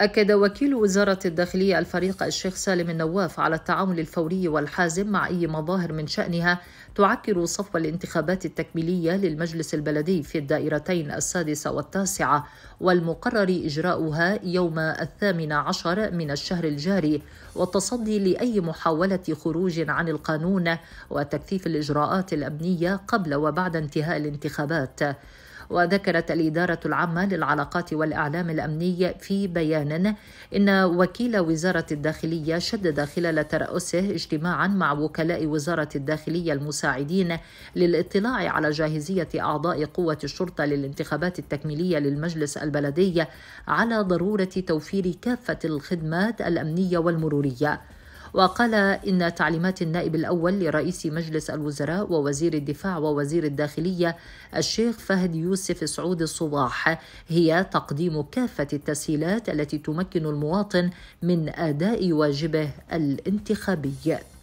أكد وكيل وزارة الداخلية الفريق الشيخ سالم النواف على التعامل الفوري والحازم مع أي مظاهر من شأنها تعكر صفو الانتخابات التكميلية للمجلس البلدي في الدائرتين السادسة والتاسعة والمقرر إجراؤها يوم الثامن عشر من الشهر الجاري والتصدي لأي محاولة خروج عن القانون وتكثيف الإجراءات الأمنية قبل وبعد انتهاء الانتخابات. وذكرت الإدارة العامة للعلاقات والإعلام الأمني في بيان إن وكيل وزارة الداخلية شدد خلال ترأسه اجتماعا مع وكلاء وزارة الداخلية المساعدين للاطلاع على جاهزية أعضاء قوة الشرطة للانتخابات التكميلية للمجلس البلدي على ضرورة توفير كافة الخدمات الأمنية والمرورية. وقال إن تعليمات النائب الأول لرئيس مجلس الوزراء ووزير الدفاع ووزير الداخلية الشيخ فهد يوسف سعود الصباح هي تقديم كافة التسهيلات التي تمكن المواطن من أداء واجبه الانتخابي